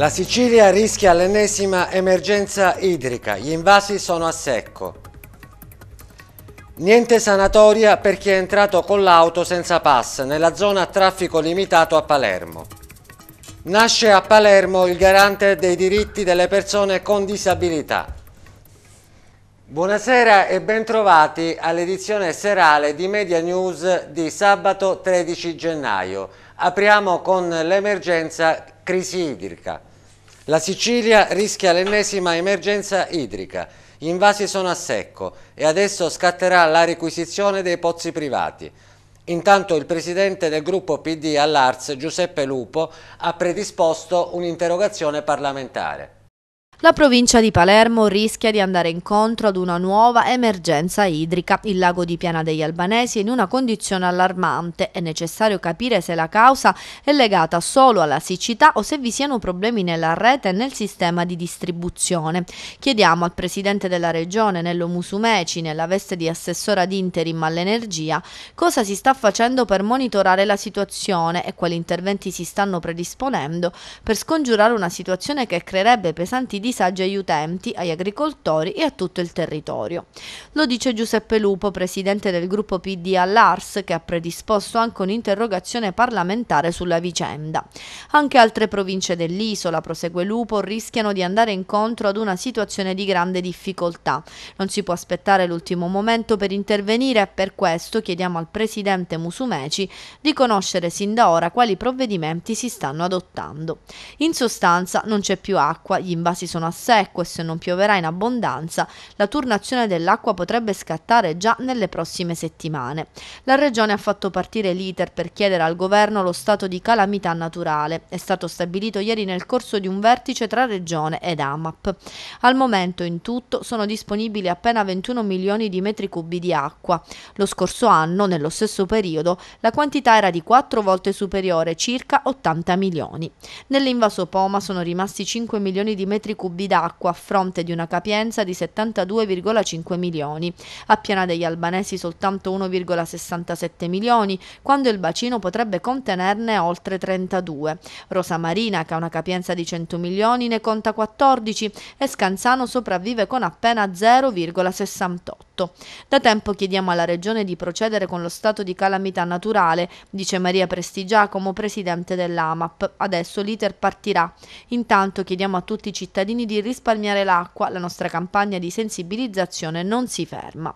La Sicilia rischia l'ennesima emergenza idrica, gli invasi sono a secco. Niente sanatoria per chi è entrato con l'auto senza pass nella zona a traffico limitato a Palermo. Nasce a Palermo il garante dei diritti delle persone con disabilità. Buonasera e bentrovati all'edizione serale di Media News di sabato 13 gennaio. Apriamo con l'emergenza crisi idrica. La Sicilia rischia l'ennesima emergenza idrica. Gli invasi sono a secco e adesso scatterà la requisizione dei pozzi privati. Intanto il presidente del gruppo PD all'Arts, Giuseppe Lupo, ha predisposto un'interrogazione parlamentare. La provincia di Palermo rischia di andare incontro ad una nuova emergenza idrica. Il lago di Piana degli Albanesi è in una condizione allarmante. È necessario capire se la causa è legata solo alla siccità o se vi siano problemi nella rete e nel sistema di distribuzione. Chiediamo al presidente della regione Nello Musumeci, nella veste di assessora ad interim all'energia, cosa si sta facendo per monitorare la situazione e quali interventi si stanno predisponendo per scongiurare una situazione che creerebbe pesanti disagi disagi agli utenti, agli agricoltori e a tutto il territorio. Lo dice Giuseppe Lupo, presidente del gruppo PD all'ARS, che ha predisposto anche un'interrogazione parlamentare sulla vicenda. Anche altre province dell'isola, prosegue Lupo, rischiano di andare incontro ad una situazione di grande difficoltà. Non si può aspettare l'ultimo momento per intervenire e per questo chiediamo al presidente Musumeci di conoscere sin da ora quali provvedimenti si stanno adottando. In sostanza non c'è più acqua, gli invasi sono sono a secco e se non pioverà in abbondanza, la turnazione dell'acqua potrebbe scattare già nelle prossime settimane. La Regione ha fatto partire l'iter per chiedere al governo lo stato di calamità naturale. È stato stabilito ieri nel corso di un vertice tra Regione ed AMAP. Al momento in tutto sono disponibili appena 21 milioni di metri cubi di acqua. Lo scorso anno, nello stesso periodo, la quantità era di 4 volte superiore, circa 80 milioni. Nell'invaso Poma sono rimasti 5 milioni di metri cubi cubi d'acqua a fronte di una capienza di 72,5 milioni, a Piana degli Albanesi soltanto 1,67 milioni, quando il bacino potrebbe contenerne oltre 32. Rosa Marina, che ha una capienza di 100 milioni, ne conta 14 e Scanzano sopravvive con appena 0,68 tutto. Da tempo chiediamo alla Regione di procedere con lo stato di calamità naturale, dice Maria Prestigiacomo, presidente dell'AMAP. Adesso l'iter partirà. Intanto chiediamo a tutti i cittadini di risparmiare l'acqua, la nostra campagna di sensibilizzazione non si ferma.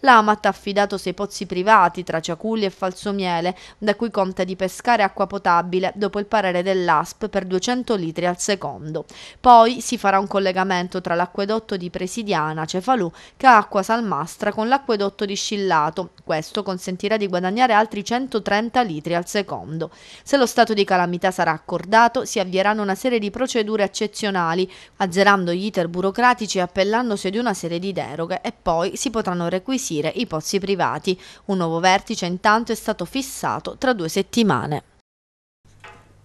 L'AMAT ha affidato sei pozzi privati tra Ciaculli e Falsomiele, da cui conta di pescare acqua potabile dopo il parere dell'ASP per 200 litri al secondo. Poi si farà un collegamento tra l'acquedotto di Presidiana, Cefalù, che ha acqua salmata Astra con l'acquedotto di Questo consentirà di guadagnare altri 130 litri al secondo. Se lo stato di calamità sarà accordato, si avvieranno una serie di procedure eccezionali, azzerando gli iter burocratici e appellandosi ad una serie di deroghe e poi si potranno requisire i pozzi privati. Un nuovo vertice intanto è stato fissato tra due settimane.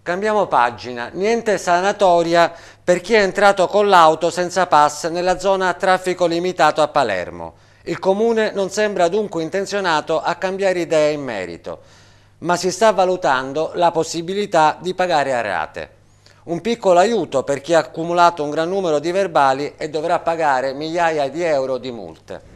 Cambiamo pagina, niente sanatoria per chi è entrato con l'auto senza pass nella zona a traffico limitato a Palermo. Il Comune non sembra dunque intenzionato a cambiare idea in merito, ma si sta valutando la possibilità di pagare a rate. Un piccolo aiuto per chi ha accumulato un gran numero di verbali e dovrà pagare migliaia di euro di multe.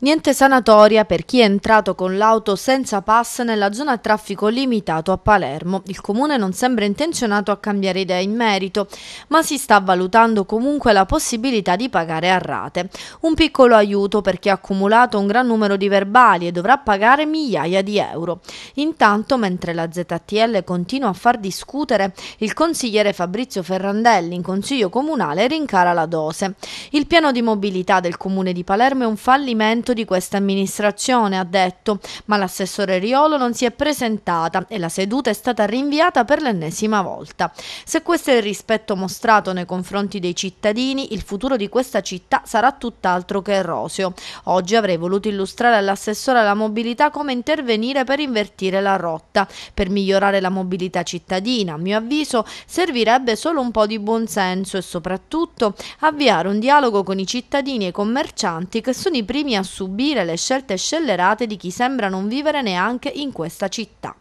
Niente sanatoria per chi è entrato con l'auto senza pass nella zona a traffico limitato a Palermo. Il comune non sembra intenzionato a cambiare idea in merito, ma si sta valutando comunque la possibilità di pagare a rate. Un piccolo aiuto per chi ha accumulato un gran numero di verbali e dovrà pagare migliaia di euro. Intanto, mentre la ZTL continua a far discutere, il consigliere Fabrizio Ferrandelli in consiglio comunale rincara la dose. Il piano di mobilità del comune di Palermo è un fallimento fallimento di questa amministrazione, ha detto, ma l'assessore Riolo non si è presentata e la seduta è stata rinviata per l'ennesima volta. Se questo è il rispetto mostrato nei confronti dei cittadini, il futuro di questa città sarà tutt'altro che roseo. Oggi avrei voluto illustrare all'assessore alla mobilità come intervenire per invertire la rotta, per migliorare la mobilità cittadina. A mio avviso servirebbe solo un po' di buonsenso e soprattutto avviare un dialogo con i cittadini e i commercianti che sono i primi a subire le scelte scellerate di chi sembra non vivere neanche in questa città.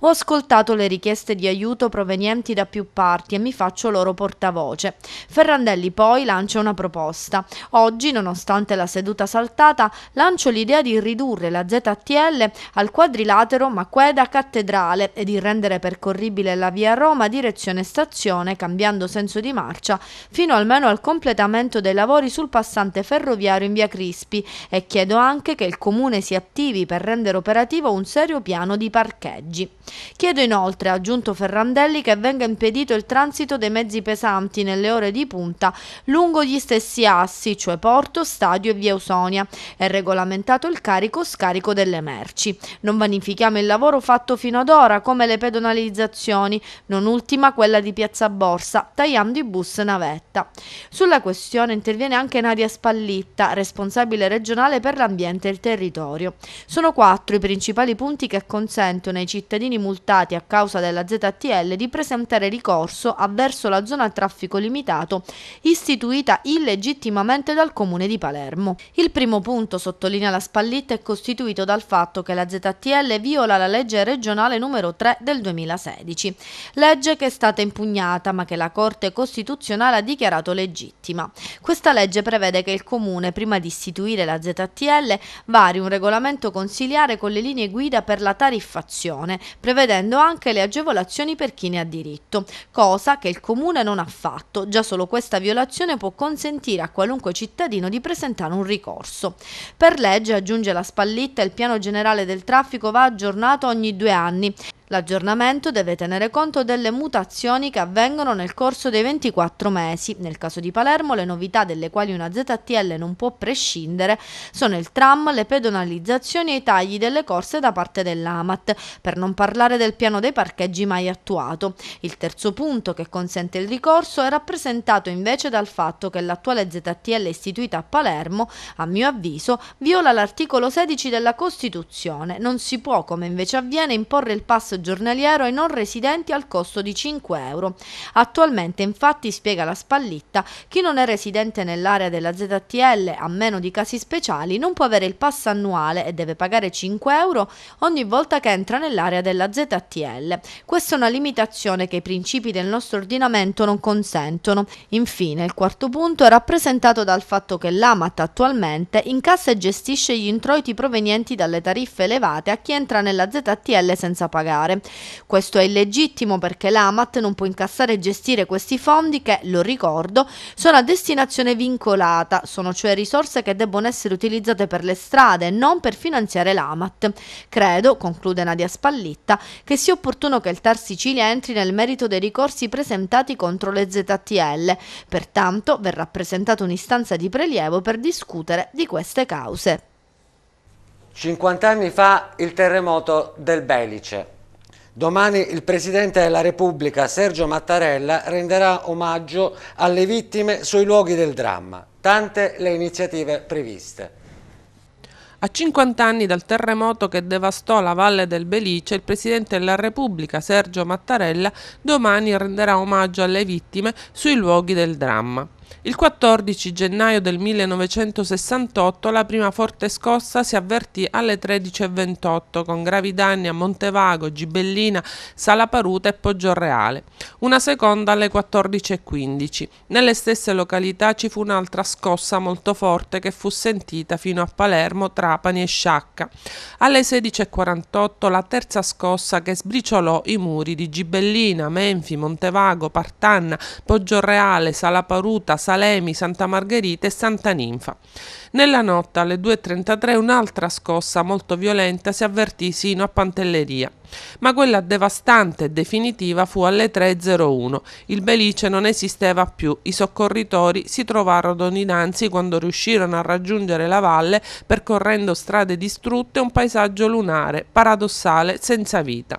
Ho ascoltato le richieste di aiuto provenienti da più parti e mi faccio loro portavoce. Ferrandelli poi lancia una proposta. Oggi, nonostante la seduta saltata, lancio l'idea di ridurre la ZTL al quadrilatero Maqueda Cattedrale e di rendere percorribile la via Roma direzione stazione, cambiando senso di marcia, fino almeno al completamento dei lavori sul passante ferroviario in via Crispi e Chiedo anche che il Comune si attivi per rendere operativo un serio piano di parcheggi. Chiedo inoltre, ha aggiunto Ferrandelli, che venga impedito il transito dei mezzi pesanti nelle ore di punta lungo gli stessi assi, cioè Porto, Stadio e Via Usonia. È regolamentato il carico-scarico delle merci. Non vanifichiamo il lavoro fatto fino ad ora, come le pedonalizzazioni, non ultima quella di Piazza Borsa, tagliando i bus navetta. Sulla questione interviene anche Nadia Spallitta, responsabile regionale per per l'ambiente e il territorio. Sono quattro i principali punti che consentono ai cittadini multati a causa della ZTL di presentare ricorso avverso la zona a traffico limitato istituita illegittimamente dal Comune di Palermo. Il primo punto, sottolinea la Spallitta, è costituito dal fatto che la ZTL viola la legge regionale numero 3 del 2016, legge che è stata impugnata ma che la Corte Costituzionale ha dichiarato legittima. Questa legge prevede che il Comune, prima di istituire la ZTL, TL vari un regolamento consiliare con le linee guida per la tariffazione, prevedendo anche le agevolazioni per chi ne ha diritto, cosa che il Comune non ha fatto. Già solo questa violazione può consentire a qualunque cittadino di presentare un ricorso. Per legge, aggiunge la spallitta, il piano generale del traffico va aggiornato ogni due anni L'aggiornamento deve tenere conto delle mutazioni che avvengono nel corso dei 24 mesi. Nel caso di Palermo, le novità delle quali una ZTL non può prescindere sono il tram, le pedonalizzazioni e i tagli delle corse da parte dell'AMAT, per non parlare del piano dei parcheggi mai attuato. Il terzo punto che consente il ricorso è rappresentato invece dal fatto che l'attuale ZTL istituita a Palermo, a mio avviso, viola l'articolo 16 della Costituzione. Non si può, come invece avviene, imporre il passo giornaliero ai non residenti al costo di 5 euro. Attualmente infatti, spiega la Spallitta, chi non è residente nell'area della ZTL, a meno di casi speciali, non può avere il pass annuale e deve pagare 5 euro ogni volta che entra nell'area della ZTL. Questa è una limitazione che i principi del nostro ordinamento non consentono. Infine, il quarto punto è rappresentato dal fatto che l'AMAT attualmente incassa e gestisce gli introiti provenienti dalle tariffe elevate a chi entra nella ZTL senza pagare fare. Questo è illegittimo perché l'AMAT non può incassare e gestire questi fondi che, lo ricordo, sono a destinazione vincolata, sono cioè risorse che debbono essere utilizzate per le strade, e non per finanziare l'AMAT. Credo, conclude Nadia Spallitta, che sia opportuno che il TAR Sicilia entri nel merito dei ricorsi presentati contro le ZTL, pertanto verrà presentata un'istanza di prelievo per discutere di queste cause. 50 anni fa il terremoto del Belice. Domani il Presidente della Repubblica, Sergio Mattarella, renderà omaggio alle vittime sui luoghi del dramma. Tante le iniziative previste. A 50 anni dal terremoto che devastò la valle del Belice, il Presidente della Repubblica, Sergio Mattarella, domani renderà omaggio alle vittime sui luoghi del dramma. Il 14 gennaio del 1968 la prima forte scossa si avvertì alle 13.28 con gravi danni a Montevago, Gibellina, Sala Paruta e Poggiorreale, una seconda alle 14.15. Nelle stesse località ci fu un'altra scossa molto forte che fu sentita fino a Palermo, Trapani e Sciacca. Alle 16.48 la terza scossa che sbriciolò i muri di Gibellina, Menfi, Montevago, Partanna, Sala Paruta, Salemi, Santa Margherita e Santa Ninfa. Nella notte alle 2.33 un'altra scossa molto violenta si avvertì sino a Pantelleria, ma quella devastante e definitiva fu alle 3.01. Il Belice non esisteva più, i soccorritori si trovarono dinanzi quando riuscirono a raggiungere la valle percorrendo strade distrutte e un paesaggio lunare, paradossale, senza vita.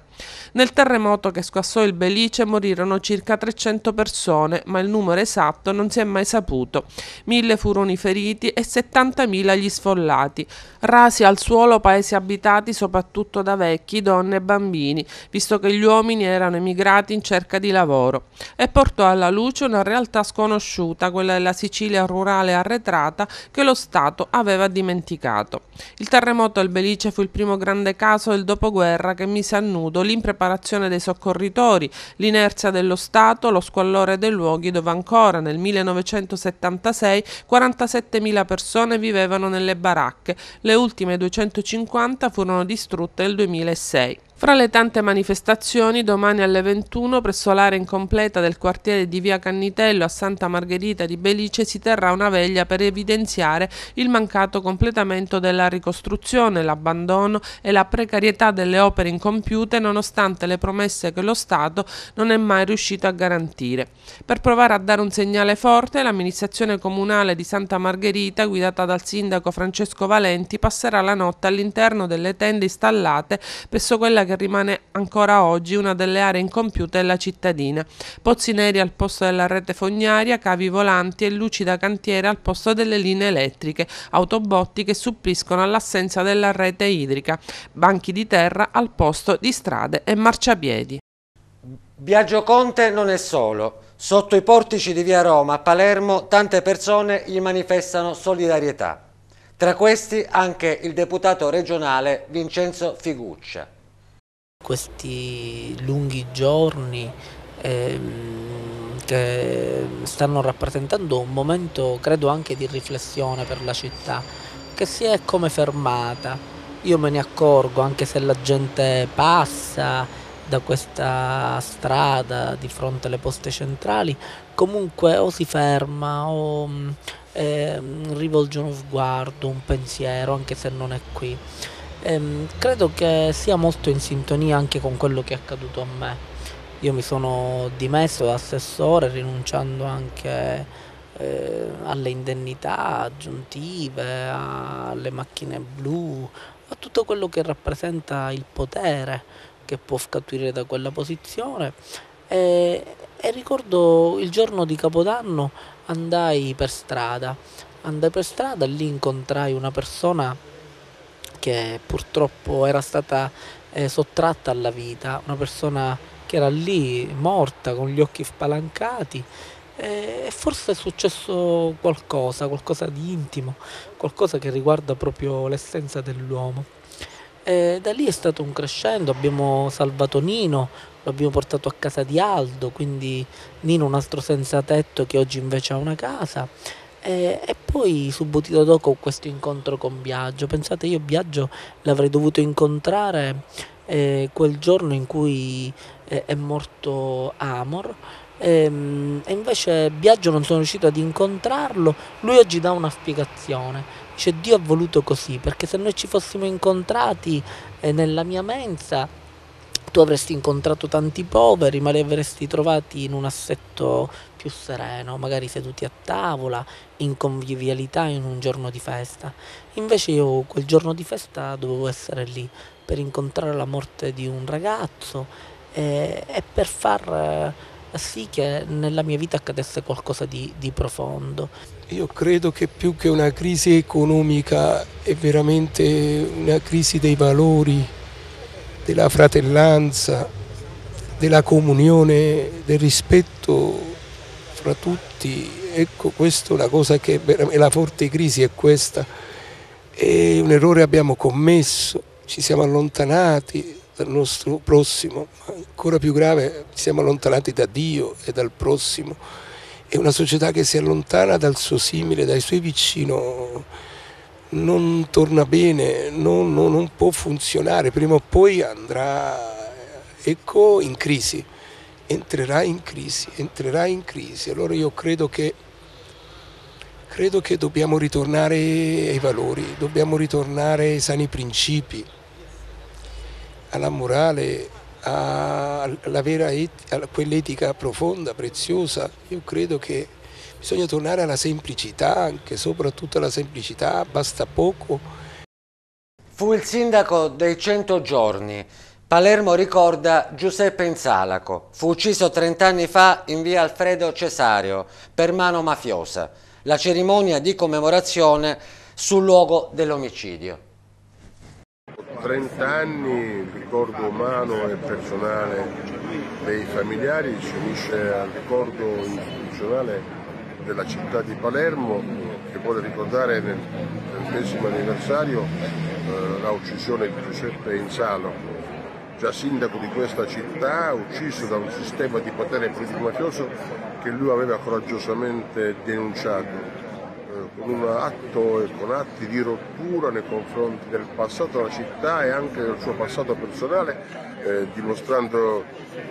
Nel terremoto che squassò il Belice morirono circa 300 persone, ma il numero esatto non si è mai saputo. Mille furono i feriti e 70.000 gli sfollati. Rasi al suolo paesi abitati soprattutto da vecchi, donne e bambini, visto che gli uomini erano emigrati in cerca di lavoro. E portò alla luce una realtà sconosciuta, quella della Sicilia rurale arretrata, che lo Stato aveva dimenticato. Il terremoto al Belice fu il primo grande caso del dopoguerra che mise a nudo l'impreparazione dei soccorritori, l'inerzia dello Stato, lo squallore dei luoghi dove ancora nel 19 1976 47.000 persone vivevano nelle baracche, le ultime 250 furono distrutte nel 2006. Fra le tante manifestazioni, domani alle 21 presso l'area incompleta del quartiere di Via Cannitello a Santa Margherita di Belice si terrà una veglia per evidenziare il mancato completamento della ricostruzione, l'abbandono e la precarietà delle opere incompiute nonostante le promesse che lo Stato non è mai riuscito a garantire. Per provare a dare un segnale forte, l'amministrazione comunale di Santa Margherita, guidata dal sindaco Francesco Valenti, passerà la notte all'interno delle tende installate presso quella che rimane ancora oggi una delle aree incompiute della cittadina. Pozzi neri al posto della rete fognaria, cavi volanti e luci da cantiere al posto delle linee elettriche, autobotti che suppliscono all'assenza della rete idrica, banchi di terra al posto di strade e marciapiedi. Biagio Conte non è solo. Sotto i portici di Via Roma a Palermo tante persone gli manifestano solidarietà. Tra questi anche il deputato regionale Vincenzo Figuccia questi lunghi giorni ehm, che stanno rappresentando un momento credo anche di riflessione per la città che si è come fermata io me ne accorgo anche se la gente passa da questa strada di fronte alle poste centrali comunque o si ferma o eh, rivolge uno sguardo un pensiero anche se non è qui ehm, credo che sia molto in sintonia anche con quello che è accaduto a me. Io mi sono dimesso da assessore rinunciando anche eh, alle indennità aggiuntive, alle macchine blu, a tutto quello che rappresenta il potere che può scaturire da quella posizione. E, e ricordo il giorno di Capodanno andai per strada, andai per strada, lì incontrai una persona perché purtroppo era stata eh, sottratta alla vita una persona che era lì morta con gli occhi spalancati eh, e forse è successo qualcosa, qualcosa di intimo, qualcosa che riguarda proprio l'essenza dell'uomo. E da lì è stato un crescendo, abbiamo salvato Nino, lo abbiamo portato a casa di Aldo, quindi Nino un altro senza tetto che oggi invece ha una casa e, eh, e poi subito dopo questo incontro con Biagio, pensate io Biagio l'avrei dovuto incontrare eh, quel giorno in cui eh, è morto Amor e, ehm, e invece Biagio non sono riuscito ad incontrarlo, lui oggi dà una spiegazione. Dice Dio ha voluto così, perché se noi ci fossimo incontrati eh, nella mia mensa tu avresti incontrato tanti poveri, ma li avresti trovati in un assetto più sereno, magari seduti a tavola, in convivialità, in un giorno di festa. Invece io quel giorno di festa dovevo essere lì per incontrare la morte di un ragazzo e, e per far eh, sì che nella mia vita accadesse qualcosa di, di profondo. Io credo che più che una crisi economica è veramente una crisi dei valori della fratellanza, della comunione, del rispetto fra tutti. Ecco, questa è la cosa che è la forte crisi è questa. È un errore abbiamo commesso, ci siamo allontanati dal nostro prossimo, ma ancora più grave, ci siamo allontanati da Dio e dal prossimo. È una società che si allontana dal suo simile, dai suoi vicini non torna bene, non, non, non, può funzionare, prima o poi andrà ecco, in crisi, entrerà in crisi, entrerà in crisi. Allora io credo che, credo che dobbiamo ritornare ai valori, dobbiamo ritornare ai sani principi, alla morale, alla vera etica, quell'etica profonda, preziosa. Io credo che Bisogna tornare alla semplicità, anche soprattutto alla semplicità, basta poco. Fu il sindaco dei 100 giorni. Palermo ricorda Giuseppe Insalaco. Fu ucciso 30 anni fa in via Alfredo Cesario per mano mafiosa. La cerimonia di commemorazione sul luogo dell'omicidio. 30 anni, il ricordo umano e personale dei familiari si unisce al ricordo istituzionale della città di Palermo che vuole ricordare nel trentesimo anniversario eh, la uccisione di Giuseppe Insalo, già sindaco di questa città, ucciso da un sistema di potere politico mafioso che lui aveva coraggiosamente denunciato eh, con un atto e con atti di rottura nei confronti del passato della città e anche del suo passato personale, eh, dimostrando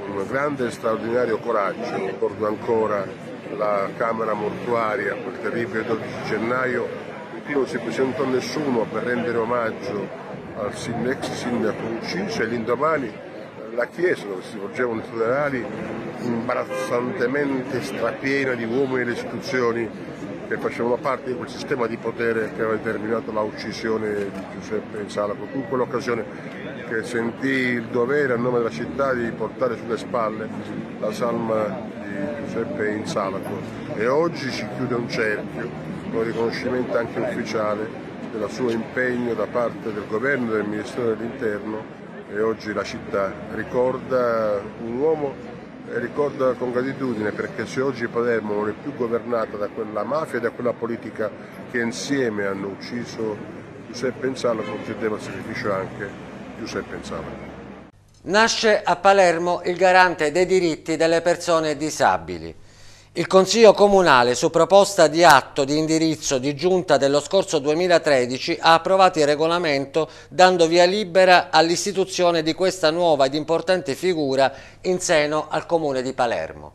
un grande e straordinario coraggio. Ricordo ancora la Camera mortuaria quel terribile 12 gennaio in cui non si presentò nessuno per rendere omaggio al ex sindaco ucciso e l'indomani la chiesa dove si svolgevano i funerali imbarazzantemente strapiena di uomini e le istituzioni che facevano parte di quel sistema di potere che aveva determinato la uccisione di Giuseppe in Sala. Fu quell'occasione che sentì il dovere a nome della città di portare sulle spalle la salma di Giuseppe in Salaco e oggi si chiude un cerchio un riconoscimento anche ufficiale del suo impegno da parte del governo e del Ministero dell'Interno e oggi la città ricorda un uomo ricordo con gratitudine perché se oggi Palermo non è più governata da quella mafia e da quella politica che insieme hanno ucciso Giuseppe Enzala, concedeva sacrificio anche Giuseppe Enzala. Nasce a Palermo il garante dei diritti delle persone disabili. Il Consiglio Comunale, su proposta di atto di indirizzo di giunta dello scorso 2013, ha approvato il regolamento dando via libera all'istituzione di questa nuova ed importante figura in seno al Comune di Palermo.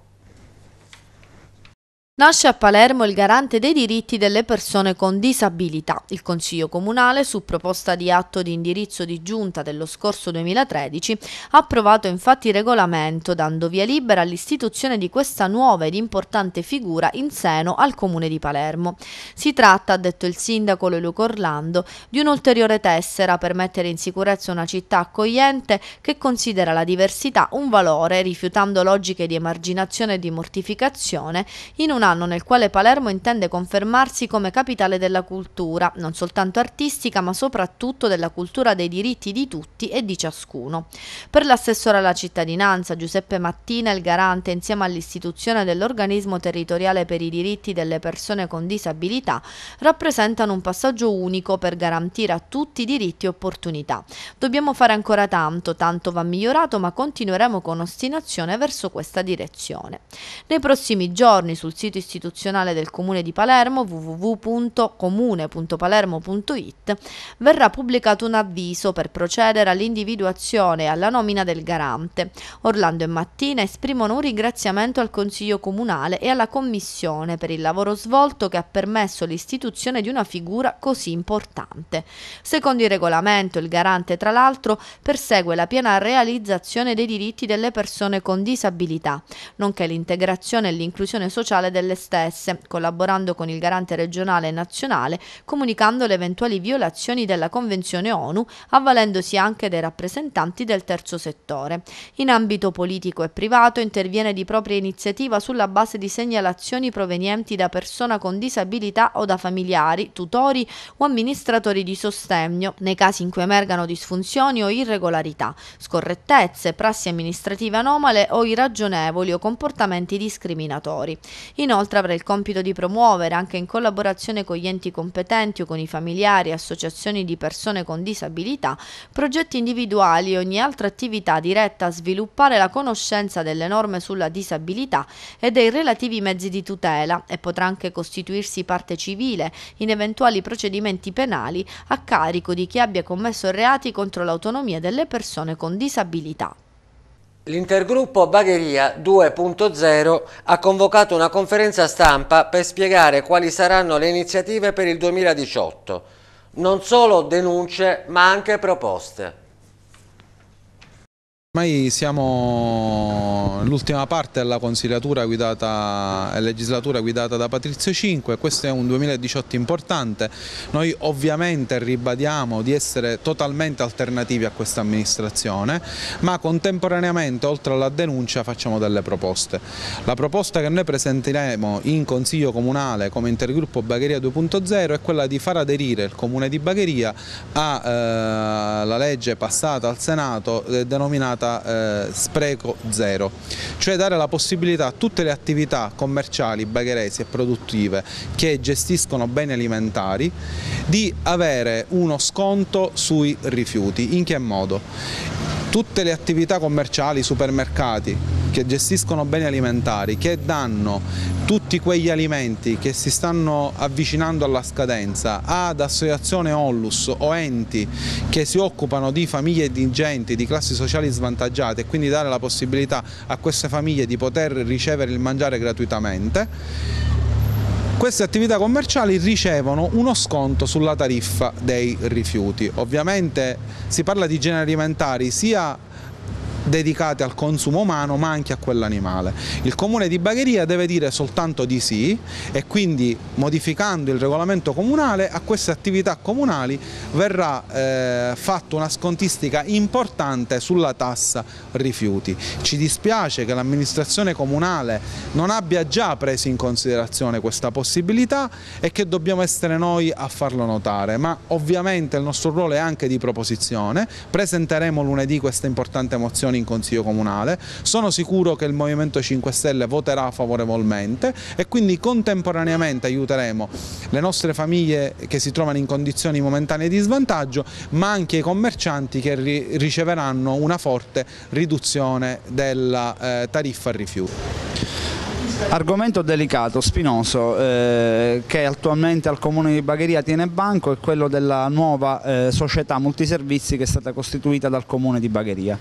Nasce a Palermo il garante dei diritti delle persone con disabilità. Il Consiglio Comunale, su proposta di atto di indirizzo di giunta dello scorso 2013, ha approvato infatti il regolamento, dando via libera all'istituzione di questa nuova ed importante figura in seno al Comune di Palermo. Si tratta, ha detto il sindaco Leluco Orlando, di un'ulteriore tessera per mettere in sicurezza una città accogliente che considera la diversità un valore, rifiutando logiche di emarginazione e di mortificazione, in una un anno nel quale Palermo intende confermarsi come capitale della cultura, non soltanto artistica ma soprattutto della cultura dei diritti di tutti e di ciascuno. Per l'assessore alla cittadinanza Giuseppe Mattina, il garante insieme all'istituzione dell'organismo territoriale per i diritti delle persone con disabilità, rappresentano un passaggio unico per garantire a tutti diritti e opportunità. Dobbiamo fare ancora tanto, tanto va migliorato ma continueremo con ostinazione verso questa direzione. Nei prossimi giorni sul sito sito istituzionale del Comune di Palermo www.comune.palermo.it verrà pubblicato un avviso per procedere all'individuazione e alla nomina del garante. Orlando e Mattina esprimono un ringraziamento al Consiglio Comunale e alla Commissione per il lavoro svolto che ha permesso l'istituzione di una figura così importante. Secondo il regolamento il garante tra l'altro persegue la piena realizzazione dei diritti delle persone con disabilità, nonché l'integrazione e l'inclusione sociale delle delle stesse, collaborando con il garante regionale e nazionale, comunicando le eventuali violazioni della Convenzione ONU, avvalendosi anche dei rappresentanti del terzo settore. In ambito politico e privato interviene di propria iniziativa sulla base di segnalazioni provenienti da persona con disabilità o da familiari, tutori o amministratori di sostegno, nei casi in cui emergano disfunzioni o irregolarità, scorrettezze, prassi amministrative anomale o irragionevoli o comportamenti discriminatori. In Inoltre avrà il compito di promuovere, anche in collaborazione con gli enti competenti o con i familiari e associazioni di persone con disabilità, progetti individuali e ogni altra attività diretta a sviluppare la conoscenza delle norme sulla disabilità e dei relativi mezzi di tutela e potrà anche costituirsi parte civile in eventuali procedimenti penali a carico di chi abbia commesso reati contro l'autonomia delle persone con disabilità. L'intergruppo Bagheria 2.0 ha convocato una conferenza stampa per spiegare quali saranno le iniziative per il 2018. Non solo denunce, ma anche proposte. Ormai siamo L'ultima parte è la consigliatura guidata, legislatura guidata da Patrizio 5, questo è un 2018 importante, noi ovviamente ribadiamo di essere totalmente alternativi a questa amministrazione, ma contemporaneamente oltre alla denuncia facciamo delle proposte. La proposta che noi presenteremo in Consiglio Comunale come intergruppo Bagheria 2.0 è quella di far aderire il Comune di Bagheria alla eh, legge passata al Senato eh, denominata eh, spreco zero cioè dare la possibilità a tutte le attività commerciali, bagheresi e produttive che gestiscono beni alimentari di avere uno sconto sui rifiuti. In che modo? tutte le attività commerciali, supermercati che gestiscono beni alimentari, che danno tutti quegli alimenti che si stanno avvicinando alla scadenza ad associazione Onlus o enti che si occupano di famiglie di gente, di classi sociali svantaggiate e quindi dare la possibilità a queste famiglie di poter ricevere il mangiare gratuitamente queste attività commerciali ricevono uno sconto sulla tariffa dei rifiuti. Ovviamente si parla di generi alimentari sia dedicate al consumo umano ma anche a quell'animale. Il comune di Bagheria deve dire soltanto di sì e quindi modificando il regolamento comunale a queste attività comunali verrà eh, fatta una scontistica importante sulla tassa rifiuti. Ci dispiace che l'amministrazione comunale non abbia già preso in considerazione questa possibilità e che dobbiamo essere noi a farlo notare, ma ovviamente il nostro ruolo è anche di proposizione, presenteremo lunedì questa importante mozione elezioni in Consiglio Comunale, sono sicuro che il Movimento 5 Stelle voterà favorevolmente e quindi contemporaneamente aiuteremo le nostre famiglie che si trovano in condizioni momentanee di svantaggio ma anche i commercianti che ri riceveranno una forte riduzione della eh, tariffa al rifiuto. Argomento delicato, spinoso, eh, che attualmente al Comune di Bagheria tiene banco è quello della nuova eh, società multiservizi che è stata costituita dal Comune di Bagheria.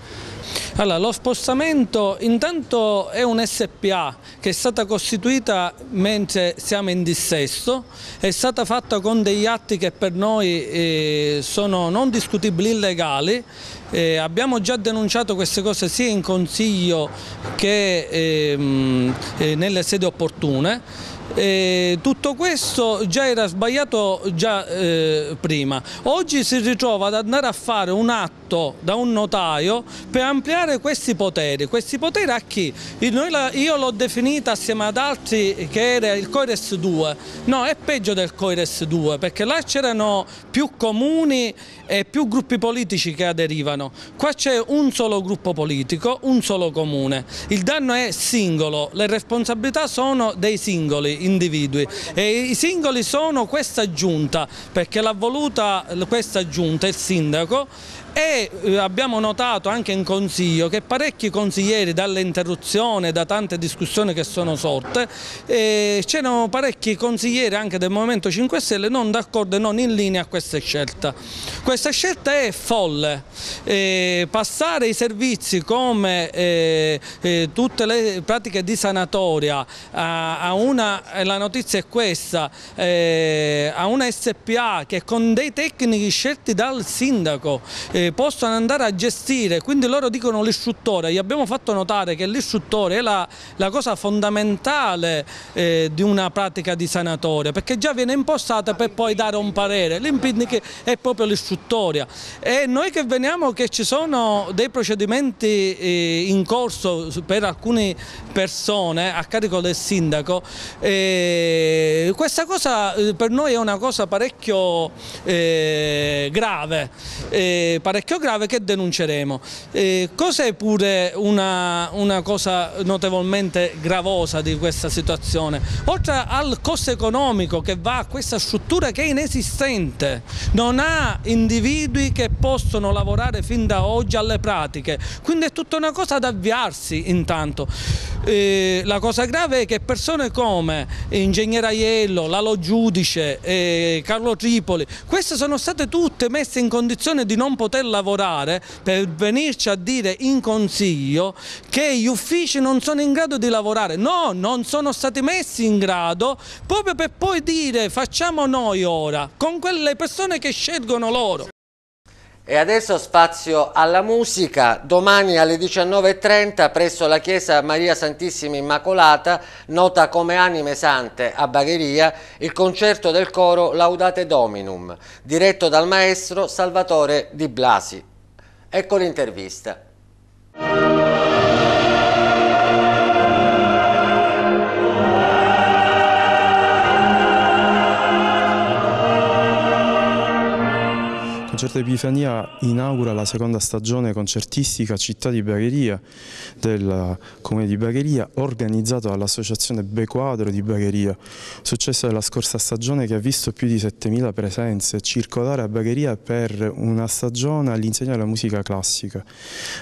Allora, lo spostamento intanto è un SPA che è stata costituita mentre siamo in dissesto, è stata fatta con degli atti che per noi eh, sono non discutibili illegali eh, abbiamo già denunciato queste cose sia in Consiglio che ehm, eh, nelle sedi opportune. E eh, tutto questo già era sbagliato già eh, prima. Oggi si ritrova ad andare a fare un atto da un notaio per ampliare questi poteri. Questi poteri a chi? io l'ho definita assieme ad altri che era il Coires 2. No, è peggio del Coires 2 perché là c'erano più comuni e più gruppi politici che aderivano italiano. Qua c'è un solo gruppo politico, un solo comune. Il danno è singolo, le responsabilità sono dei singoli individui e i singoli sono questa giunta perché l'ha voluta questa giunta, il sindaco e eh, abbiamo notato anche in consiglio che parecchi consiglieri dalle interruzioni, da tante discussioni che sono sorte, eh, c'erano parecchi consiglieri anche del Movimento 5 Stelle non d'accordo e non in linea a questa scelta. Questa scelta è folle, eh, passare i servizi come eh, eh, tutte le pratiche di sanatoria a, a una, la notizia è questa, a una SPA che con dei tecnici scelti dal sindaco eh, possano andare a gestire, quindi loro dicono l'istruttore, gli abbiamo fatto notare che l'istruttore è la, la, cosa fondamentale eh, di una pratica di sanatoria, perché già viene impostata per poi dare un parere, l'impinnic è proprio l'istruttoria e noi che veniamo che ci sono dei procedimenti eh, in corso per alcune persone a carico del sindaco, eh, questa cosa eh, per noi è una cosa parecchio eh, grave, parecchio parecchio grave che denunceremo. Eh, Cos'è pure una, una, cosa notevolmente gravosa di questa situazione? Oltre al costo economico che va a questa struttura che è inesistente, non ha individui che possono lavorare fin da oggi alle pratiche, quindi è tutta una cosa da avviarsi intanto. Eh, la cosa grave è che persone come Ingegner Aiello, Lalo Giudice, eh, Carlo Tripoli, queste sono state tutte messe in condizione di non poter lavorare per venirci a dire in consiglio che gli uffici non sono in grado di lavorare. No, non sono stati messi in grado proprio per poi dire facciamo noi ora con quelle persone che scelgono loro. E adesso spazio alla musica, domani alle 19.30 presso la chiesa Maria Santissima Immacolata, nota come Anime Sante a Bagheria, il concerto del coro Laudate Dominum, diretto dal maestro Salvatore Di Blasi. Ecco l'intervista. concerto Epifania inaugura la seconda stagione concertistica Città di Bagheria del Comune di Bagheria organizzato dall'associazione Bequadro di Bagheria, successo della scorsa stagione che ha visto più di 7.000 presenze, circolare a Bagheria per una stagione all'insegna della musica classica.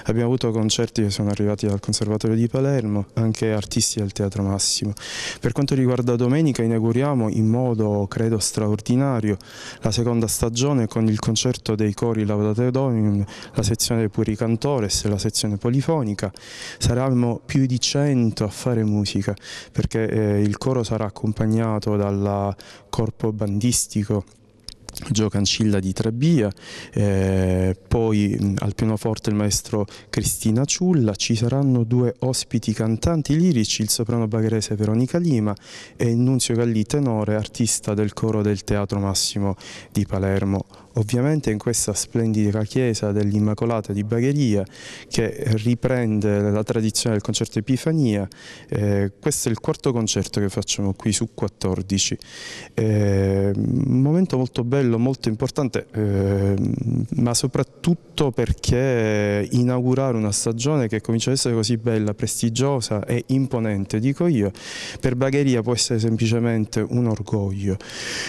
Abbiamo avuto concerti che sono arrivati dal Conservatorio di Palermo, anche artisti del Teatro Massimo. Per quanto riguarda domenica inauguriamo in modo credo straordinario la seconda stagione con il concerto concerto dei cori Laudate Dominium, la sezione Puri Cantores, la sezione polifonica, saranno più di 100 a fare musica perché eh, il coro sarà accompagnato dal corpo bandistico Gio Cancilla di Trebbia, eh, poi al pianoforte il maestro Cristina Ciulla, ci saranno due ospiti cantanti lirici, il soprano bagrese Veronica Lima e nunzio Galli tenore, artista del coro del Teatro Massimo di Palermo ovviamente in questa splendida chiesa dell'Immacolata di Bagheria che riprende la tradizione del concerto Epifania. Eh, questo è il quarto concerto che facciamo qui su 14. Eh, un momento molto bello, molto importante, eh, ma soprattutto perché inaugurare una stagione che comincia ad essere così bella, prestigiosa e imponente, dico io, per Bagheria può essere semplicemente un orgoglio.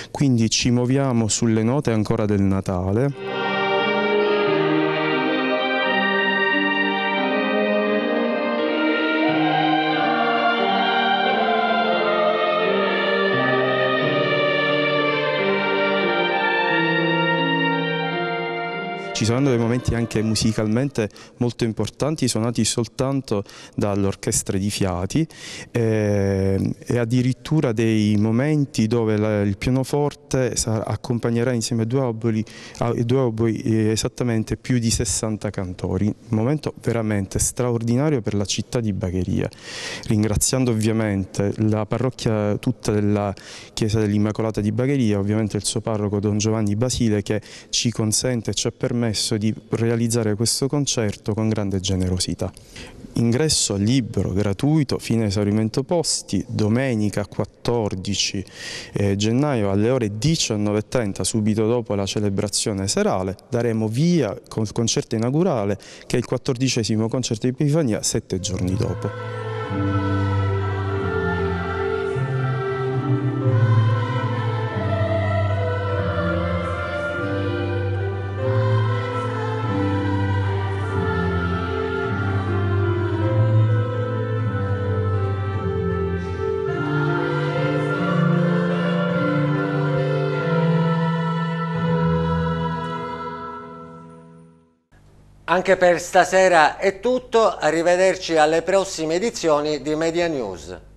Quindi ci muoviamo sulle note ancora del Natale Natale. Ci saranno dei momenti anche musicalmente molto importanti, suonati soltanto dall'orchestra di fiati eh, e addirittura dei momenti dove la, il pianoforte accompagnerà insieme a due oboli, a, due oboli eh, esattamente più di 60 cantori. Un momento veramente straordinario per la città di Bagheria. Ringraziando ovviamente la parrocchia tutta della chiesa dell'Immacolata di Bagheria, ovviamente il suo parroco Don Giovanni Basile che ci consente e ci ha permesso permesso di realizzare questo concerto con grande generosità. Ingresso libero, gratuito, fine esaurimento posti, domenica 14 eh, gennaio alle ore 19.30, subito dopo la celebrazione serale, daremo via col concerto inaugurale che è il 14 concerto di Epifania sette giorni dopo. Anche per stasera è tutto, arrivederci alle prossime edizioni di Media News.